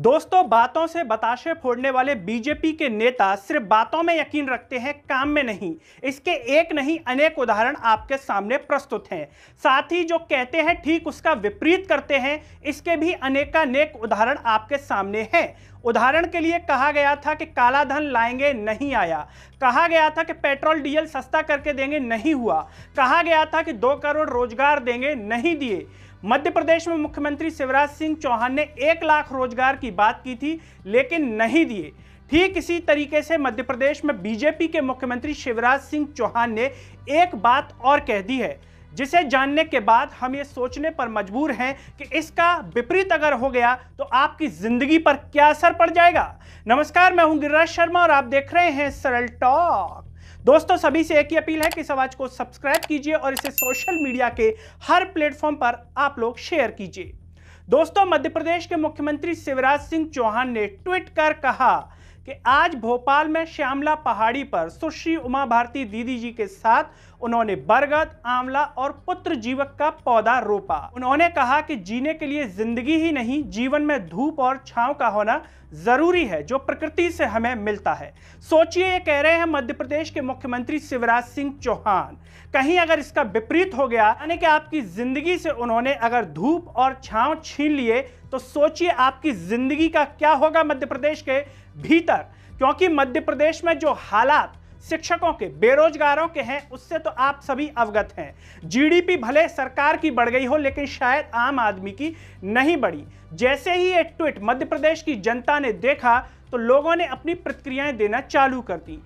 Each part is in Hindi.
दोस्तों बातों से बताशे फोड़ने वाले बीजेपी के नेता सिर्फ बातों में यकीन रखते हैं काम में नहीं इसके एक नहीं अनेक उदाहरण आपके सामने प्रस्तुत हैं साथ ही जो कहते हैं ठीक उसका विपरीत करते हैं इसके भी अनेकानेक उदाहरण आपके सामने हैं उदाहरण के लिए कहा गया था कि काला धन लाएंगे नहीं आया कहा गया था कि पेट्रोल डीजल सस्ता करके देंगे नहीं हुआ कहा गया था कि दो करोड़ रोजगार देंगे नहीं दिए मध्य प्रदेश में मुख्यमंत्री शिवराज सिंह चौहान ने एक लाख रोजगार की बात की थी लेकिन नहीं दिए ठीक इसी तरीके से मध्य प्रदेश में बीजेपी के मुख्यमंत्री शिवराज सिंह चौहान ने एक बात और कह दी है जिसे जानने के बाद हम ये सोचने पर मजबूर हैं कि इसका विपरीत अगर हो गया तो आपकी जिंदगी पर क्या असर पड़ जाएगा नमस्कार मैं हूं गिरिराज शर्मा और आप देख रहे हैं सरल टॉक दोस्तों सभी से एक ही अपील है कि इस आवाज को सब्सक्राइब कीजिए और इसे सोशल मीडिया के हर प्लेटफॉर्म पर आप लोग शेयर कीजिए दोस्तों मध्य प्रदेश के मुख्यमंत्री शिवराज सिंह चौहान ने ट्वीट कर कहा कि आज भोपाल में श्यामला पहाड़ी पर सुश्री उमा भारती दीदी जी के साथ उन्होंने बरगद आंवला और पुत्र जीवक का पौधा रोपा उन्होंने कहा कि जीने के लिए जिंदगी ही नहीं जीवन में धूप और छांव का होना ज़रूरी है जो प्रकृति से हमें मिलता है सोचिए ये कह रहे हैं मध्य प्रदेश के मुख्यमंत्री शिवराज सिंह चौहान कहीं अगर इसका विपरीत हो गया यानी कि आपकी ज़िंदगी से उन्होंने अगर धूप और छांव छीन लिए तो सोचिए आपकी ज़िंदगी का क्या होगा मध्य प्रदेश के भीतर क्योंकि मध्य प्रदेश में जो हालात शिक्षकों के बेरोजगारों के हैं उससे तो आप सभी अवगत हैं जीडीपी भले सरकार की बढ़ गई हो लेकिन शायद आम आदमी की नहीं बढ़ी जैसे ही एक ट्वीट मध्य प्रदेश की जनता ने देखा तो लोगों ने अपनी प्रतिक्रियाएं देना चालू कर दी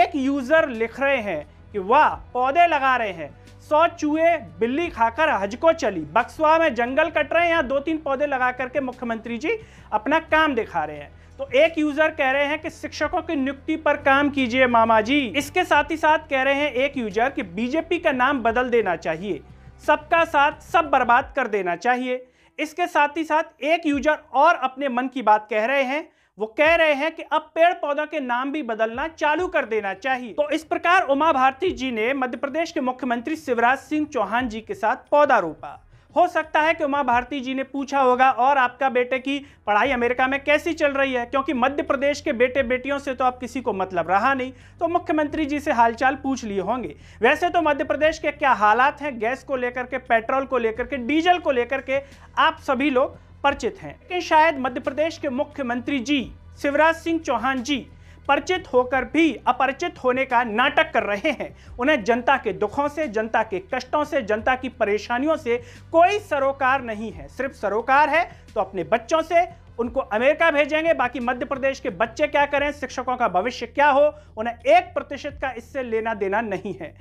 एक यूज़र लिख रहे हैं कि वाह पौधे लगा रहे हैं सौ चूहे बिल्ली खाकर हज को चली बक्सवा में जंगल कट रहे हैं यहाँ दो तीन पौधे लगा करके मुख्यमंत्री जी अपना काम दिखा रहे हैं तो एक यूजर कह रहे हैं कि शिक्षकों की नियुक्ति पर काम कीजिए मामा जी इसके साथ ही साथ कह रहे हैं एक यूजर कि बीजेपी का नाम बदल देना चाहिए सबका साथ सब बर्बाद कर देना चाहिए इसके साथ ही साथ एक यूजर और अपने मन की बात कह रहे हैं वो कह रहे हैं कि अब पेड़ पौधों के नाम भी बदलना चालू कर देना चाहिए तो इस प्रकार उमा भारती जी ने मध्य प्रदेश के मुख्यमंत्री शिवराज सिंह चौहान जी के साथ पौधा रोपा हो सकता है कि उमा भारती जी ने पूछा होगा और आपका बेटे की पढ़ाई अमेरिका में कैसी चल रही है क्योंकि मध्य प्रदेश के बेटे बेटियों से तो आप किसी को मतलब रहा नहीं तो मुख्यमंत्री जी से हालचाल पूछ लिए होंगे वैसे तो मध्य प्रदेश के क्या हालात हैं गैस को लेकर के पेट्रोल को लेकर के डीजल को लेकर के आप सभी लोग परिचित हैं लेकिन शायद मध्य प्रदेश के मुख्यमंत्री जी शिवराज सिंह चौहान जी परिचित होकर भी अपरिचित होने का नाटक कर रहे हैं उन्हें जनता के दुखों से जनता के कष्टों से जनता की परेशानियों से कोई सरोकार नहीं है सिर्फ सरोकार है तो अपने बच्चों से उनको अमेरिका भेजेंगे बाकी मध्य प्रदेश के बच्चे क्या करें शिक्षकों का भविष्य क्या हो उन्हें एक प्रतिशत का इससे लेना देना नहीं है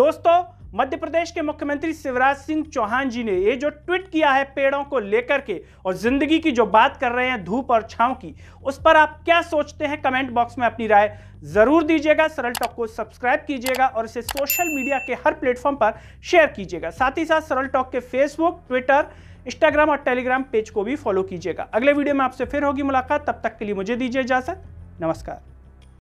दोस्तों मध्य प्रदेश के मुख्यमंत्री शिवराज सिंह चौहान जी ने ये जो ट्वीट किया है पेड़ों को लेकर के और जिंदगी की जो बात कर रहे हैं धूप और छांव की उस पर आप क्या सोचते हैं कमेंट बॉक्स में अपनी राय जरूर दीजिएगा सरल टॉक को सब्सक्राइब कीजिएगा और इसे सोशल मीडिया के हर प्लेटफॉर्म पर शेयर कीजिएगा साथ ही साथ सरल टॉक के फेसबुक ट्विटर इंस्टाग्राम और टेलीग्राम पेज को भी फॉलो कीजिएगा अगले वीडियो में आपसे फिर होगी मुलाकात तब तक के लिए मुझे दीजिए इजाजत नमस्कार